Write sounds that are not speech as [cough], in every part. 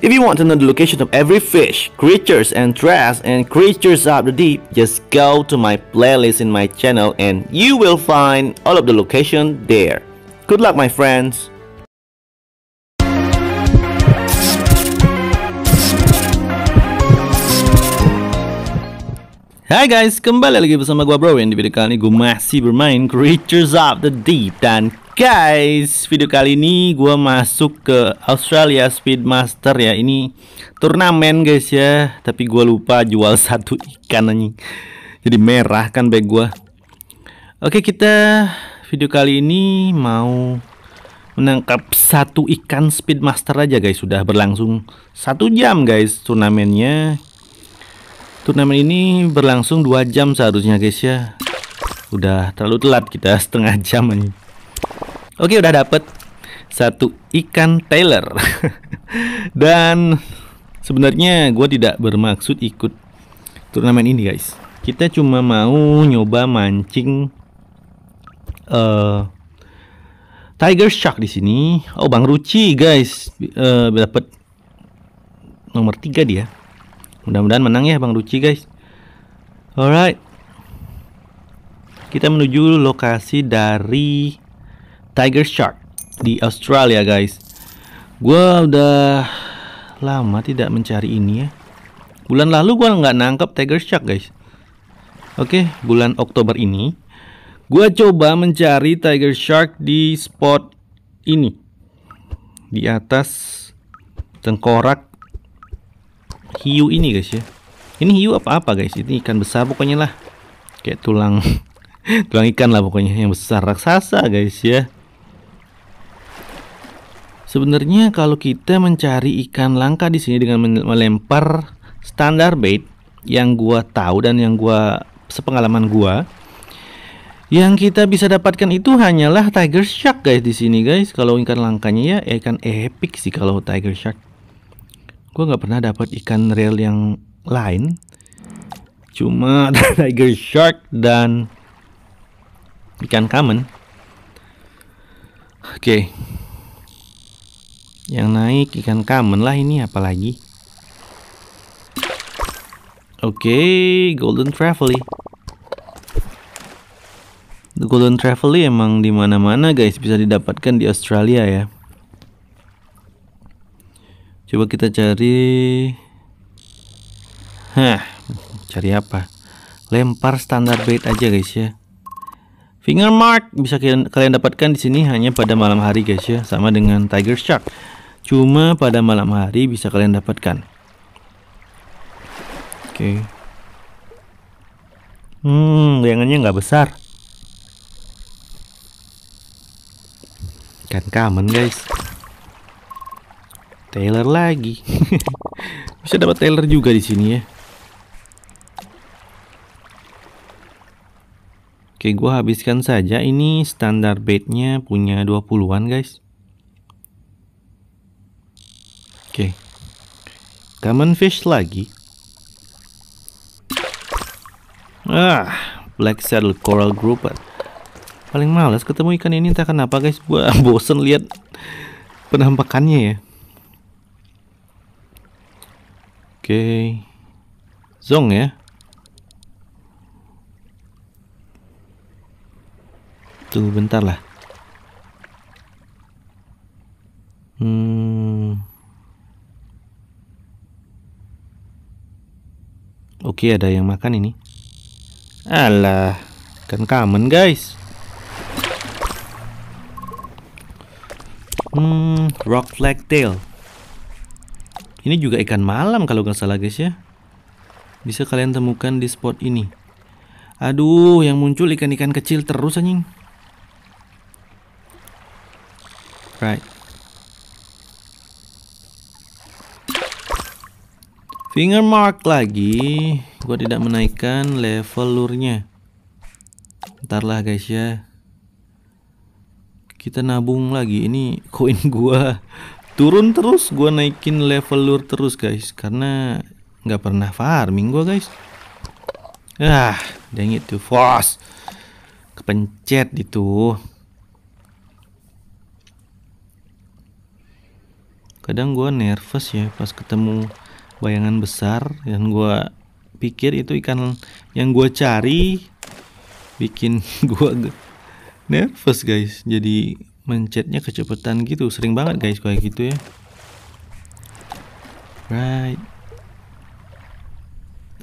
If you want to know the location of every fish, creatures and trash and creatures of the deep, just go to my playlist in my channel and you will find all of the location there. Good luck my friends! Hai guys, kembali lagi bersama gua Bro yang di video kali ini gue masih bermain Creatures of the Deep dan guys, video kali ini gua masuk ke Australia Speedmaster ya. Ini turnamen guys ya, tapi gua lupa jual [laughs] satu ikan anjing. Jadi merah kan bag gua. Oke, kita video kali ini mau menangkap satu ikan Speedmaster aja guys. Sudah berlangsung satu jam guys turnamennya Turnamen ini berlangsung dua jam seharusnya guys ya. Udah terlalu telat kita [laughs] setengah jam ini. Oke udah dapet satu ikan Taylor [laughs] dan sebenarnya gue tidak bermaksud ikut turnamen ini guys. Kita cuma mau nyoba mancing uh, Tiger Shark di sini. Oh Bang Ruci guys, uh, eh, dapat nomor 3 dia. Mudah-mudahan menang ya Bang Duci guys. Alright. Kita menuju lokasi dari Tiger Shark di Australia guys. gue udah lama tidak mencari ini ya. Bulan lalu gue nggak nangkep Tiger Shark guys. Oke, bulan Oktober ini gue coba mencari Tiger Shark di spot ini. Di atas tengkorak hiu ini guys ya ini hiu apa-apa guys ini ikan besar pokoknya lah kayak tulang [laughs] tulang ikan lah pokoknya yang besar raksasa guys ya sebenarnya kalau kita mencari ikan langka di sini dengan melempar standar bait yang gua tahu dan yang gua sepengalaman gua yang kita bisa dapatkan itu hanyalah tiger shark guys di sini guys kalau ikan langkanya ya, ya ikan epic sih kalau tiger shark gue nggak pernah dapat ikan real yang lain cuma [laughs] ada tiger shark dan ikan common oke okay. yang naik ikan common lah ini apalagi oke okay, golden trevally golden trevally emang dimana-mana guys bisa didapatkan di Australia ya coba kita cari Hah, cari apa? Lempar standar bait aja guys ya. Finger mark bisa kalian, dapatkan di sini hanya pada malam hari guys ya, sama dengan tiger shark. Cuma pada malam hari bisa kalian dapatkan. Oke. Okay. Hmm, bayangannya nggak besar. kan kamen guys. Taylor lagi. [laughs] Bisa dapat Taylor juga di sini ya. Oke, gua habiskan saja ini standar bednya punya 20-an, guys. Oke. Common fish lagi. Ah, black saddle coral grouper. Paling males ketemu ikan ini entah kenapa, guys. Gua [laughs] bosen lihat penampakannya ya. Oke, Zong ya Tunggu bentar lah Hmm Oke ada yang makan ini Alah Kan kamen guys Hmm Rock Flag Tail ini juga ikan malam kalau nggak salah guys ya. Bisa kalian temukan di spot ini. Aduh, yang muncul ikan-ikan kecil terus anjing. Right. Finger mark lagi. Gua tidak menaikkan level lurnya. Ntar lah guys ya. Kita nabung lagi. Ini koin gua turun terus gue naikin level lur terus guys karena nggak pernah farming gue guys ah dang itu force kepencet itu kadang gue nervous ya pas ketemu bayangan besar dan gue pikir itu ikan yang gue cari bikin [laughs] gue nervous guys jadi mencetnya kecepatan gitu sering banget guys kayak gitu ya right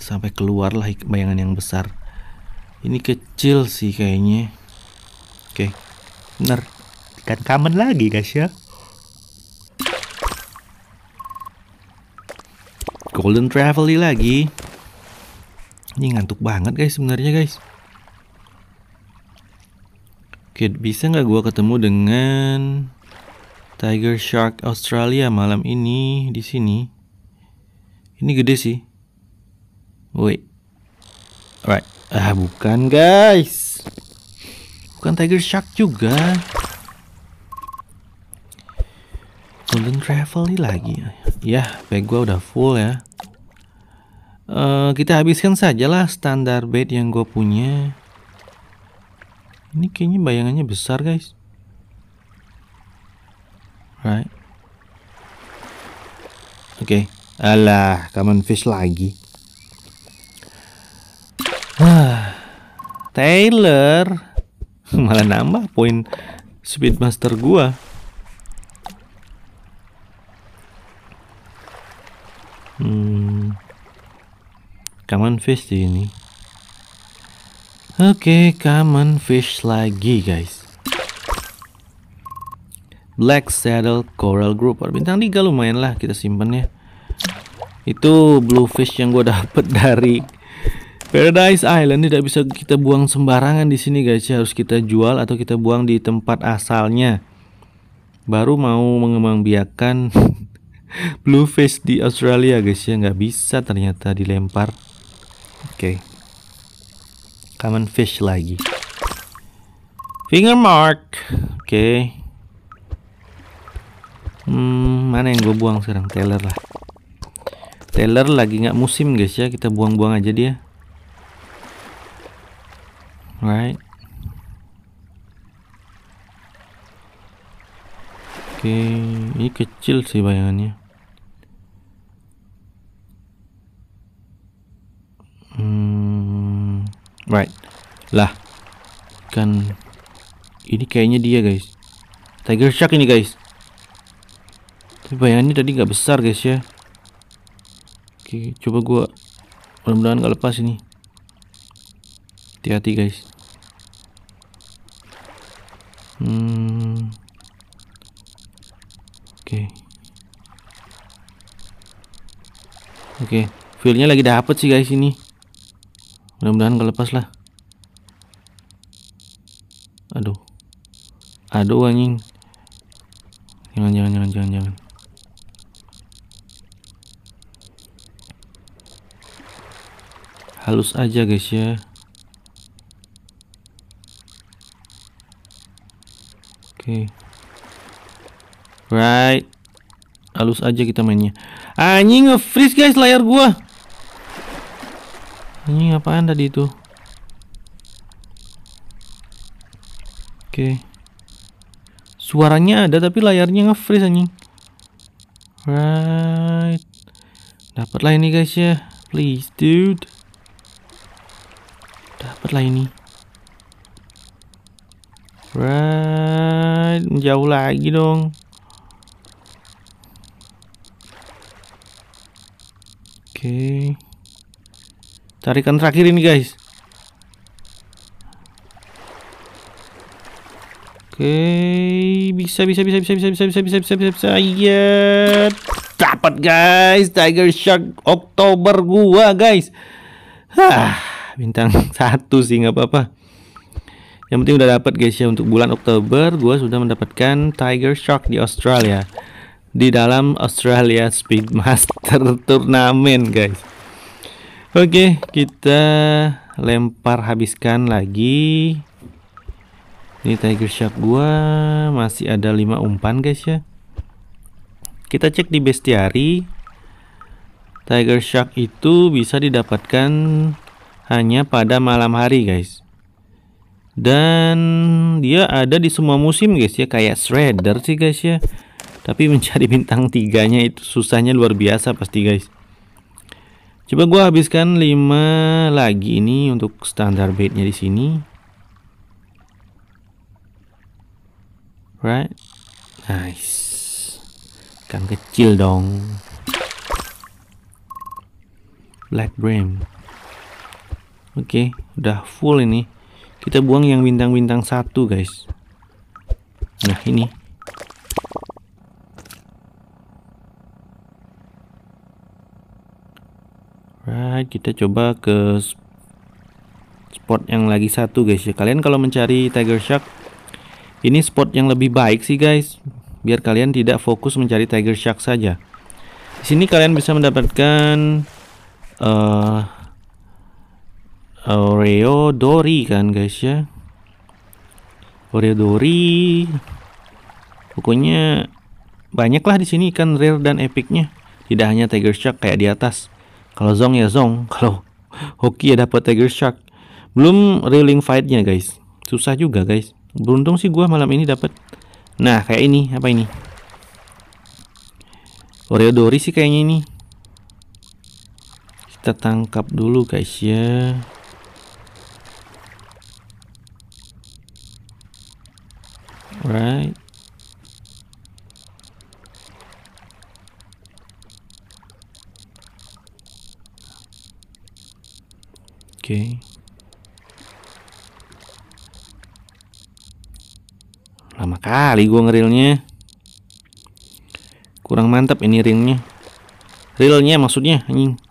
sampai keluar keluarlah bayangan yang besar ini kecil sih kayaknya oke okay. bener ikan kamen lagi guys ya golden travel lagi ini ngantuk banget guys sebenarnya guys Oke, bisa nggak gue ketemu dengan Tiger Shark Australia malam ini di sini? Ini gede sih. Wait, Alright. Ah, bukan guys. Bukan Tiger Shark juga. Golden Travel ini lagi. Ya, bag gue udah full ya. Uh, kita habiskan sajalah standar bed yang gue punya. Ini kayaknya bayangannya besar guys. Right. Oke. Okay. Alah, common fish lagi. Ah. Taylor [laughs] malah nambah poin speedmaster gua. Hmm. Common fish sih ini. Oke, okay, common fish lagi guys. Black Saddle Coral Grouper bintang 3 lumayan lah kita simpen ya. Itu blue fish yang gue [laughs] dapet dari Paradise Island tidak bisa kita buang sembarangan di sini guys, harus kita jual atau kita buang di tempat asalnya. Baru mau mengembangbiakan [laughs] fish di Australia guys ya nggak bisa ternyata dilempar. Oke. Okay common fish lagi finger mark oke okay. hmm, mana yang gue buang sekarang Taylor lah Taylor lagi nggak musim guys ya kita buang-buang aja dia right oke okay. ini kecil sih bayangannya Right. Lah. Kan ini kayaknya dia, guys. Tiger shark ini, guys. Tapi bayangannya tadi nggak besar, guys ya. Oke, coba gua mudah-mudahan nggak lepas ini. Hati-hati, guys. Hmm. Oke. Okay. Oke, okay. nya lagi dapet sih guys ini mudah-mudahan kelepas lah aduh aduh anjing jangan jangan jangan jangan jangan halus aja guys ya oke okay. right halus aja kita mainnya anjing nge-freeze guys layar gua ini ngapain tadi itu? Oke. Suaranya ada tapi layarnya nge-freeze anjing. Right. Dapatlah ini guys ya. Please, dude. Dapatlah ini. Right, jauh lagi dong. Oke. Okay. Tarikan terakhir ini guys. Oke, bisa bisa bisa bisa bisa bisa bisa bisa bisa bisa bisa. iya Dapat guys, Tiger Shark Oktober gua guys. Hah, bintang [laughs] satu sih nggak apa-apa. Yang penting udah dapat guys ya untuk bulan Oktober gua sudah mendapatkan Tiger Shark di Australia di dalam Australia Speedmaster [laughs] Tournament guys. Oke, kita lempar habiskan lagi. Ini Tiger Shark gua masih ada 5 umpan guys ya. Kita cek di bestiari Tiger Shark itu bisa didapatkan hanya pada malam hari guys. Dan dia ada di semua musim guys ya, kayak shredder sih guys ya. Tapi [laughs] mencari bintang tiganya itu susahnya luar biasa pasti guys. Coba gue habiskan 5 lagi ini untuk standar bednya di sini. Right. Nice. Kan kecil dong. Black Brim. Oke, okay, udah full ini. Kita buang yang bintang-bintang satu, guys. Nah, ini. kita coba ke spot yang lagi satu guys ya kalian kalau mencari tiger shark ini spot yang lebih baik sih guys biar kalian tidak fokus mencari tiger shark saja di sini kalian bisa mendapatkan uh, Oreo dory kan guys ya Oreo dory pokoknya banyaklah di sini ikan rare dan epicnya tidak hanya tiger shark kayak di atas kalau Zong ya Zong, [laughs] kalau Hoki ya dapat Tiger Shark. Belum reeling fightnya guys. Susah juga guys. Beruntung sih gua malam ini dapat. Nah, kayak ini, apa ini? Oreo Dori sih kayaknya ini. Kita tangkap dulu guys ya. Right. Oke. Okay. Lama kali gue ngerilnya. Kurang mantap ini ringnya. Reelnya maksudnya, anjing.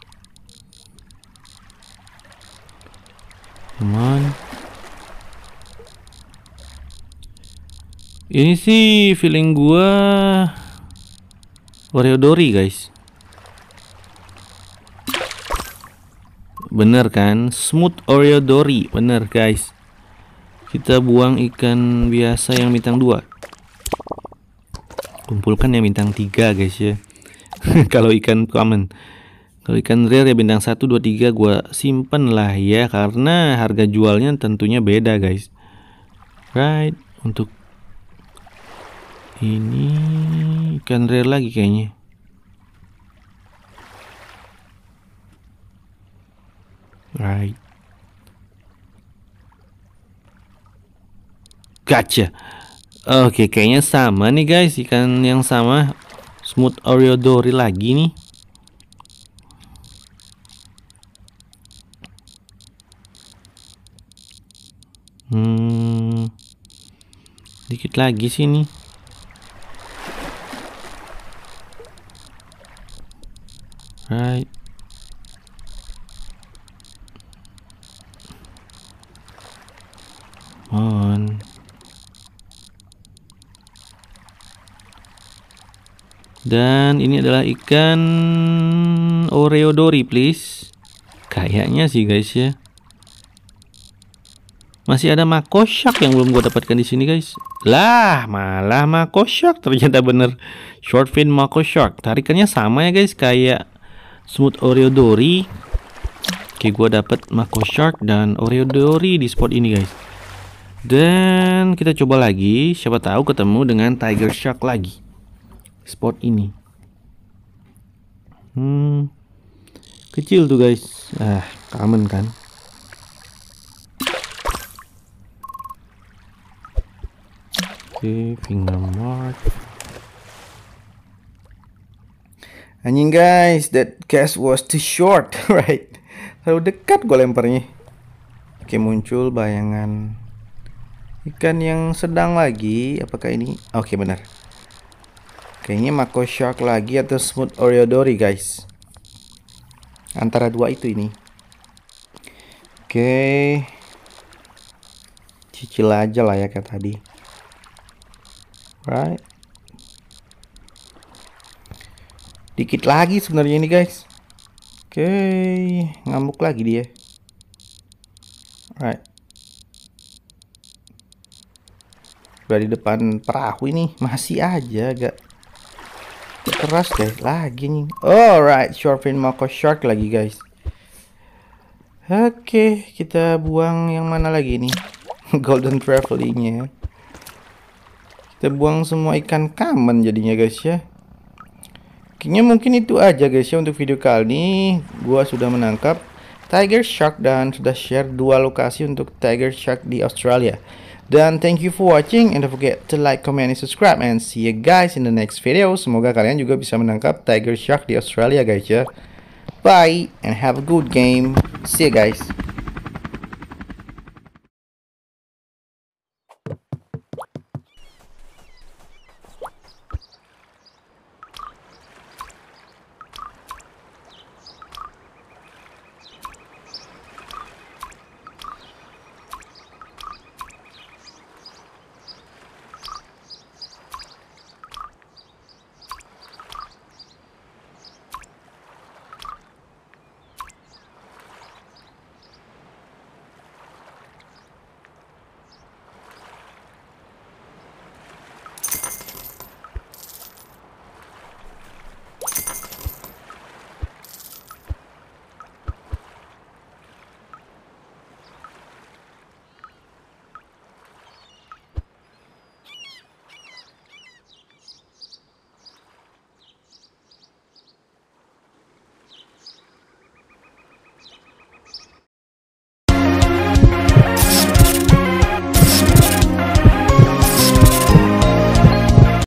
Cuman Ini sih feeling gua Wario Dori, guys. Bener kan? Smooth Oreo Dory. Bener guys. Kita buang ikan biasa yang bintang 2. Kumpulkan yang bintang 3 guys ya. [laughs] Kalau ikan common. Kalau ikan rare ya bintang 1, 2, 3 gue simpen lah ya. Karena harga jualnya tentunya beda guys. Right. Untuk ini ikan rare lagi kayaknya. Right. Gotcha. Oke, kayaknya sama nih guys, ikan yang sama. Smooth Oreo Dory lagi nih. Hmm. Dikit lagi sini. ini adalah ikan Oreo Dory please. Kayaknya sih guys ya. Masih ada makosyak yang belum gue dapatkan di sini guys. Lah, malah makosyak ternyata bener. Short fin makosyak. Tarikannya sama ya guys, kayak smooth Oreo Dory Oke, gue dapet Shark dan Oreo Dory di spot ini guys. Dan kita coba lagi, siapa tahu ketemu dengan Tiger Shark lagi. Spot ini. Hmm, kecil tuh guys. Ah, common kan. Oke, okay, finger mark. Anjing guys, that cast was too short, [laughs] right? Terlalu dekat gue lemparnya. Oke, muncul bayangan ikan yang sedang lagi. Apakah ini? Oke, okay, benar. Kayaknya Mako Shark lagi atau Smooth oreodori guys. Antara dua itu ini. Oke. Okay. Cicil aja lah ya kayak tadi. Right. Dikit lagi sebenarnya ini guys. Oke, okay. ngamuk lagi dia. Right. Udah di depan perahu ini masih aja agak keras deh lagi nih alright mau mako shark lagi guys oke okay, kita buang yang mana lagi nih [laughs] golden travelingnya kita buang semua ikan kamen jadinya guys ya kayaknya mungkin itu aja guys ya untuk video kali ini gua sudah menangkap tiger shark dan sudah share dua lokasi untuk tiger shark di Australia dan thank you for watching and don't forget to like, comment, and subscribe. And see you guys in the next video. Semoga kalian juga bisa menangkap tiger shark di Australia guys ya. Bye and have a good game. See you guys.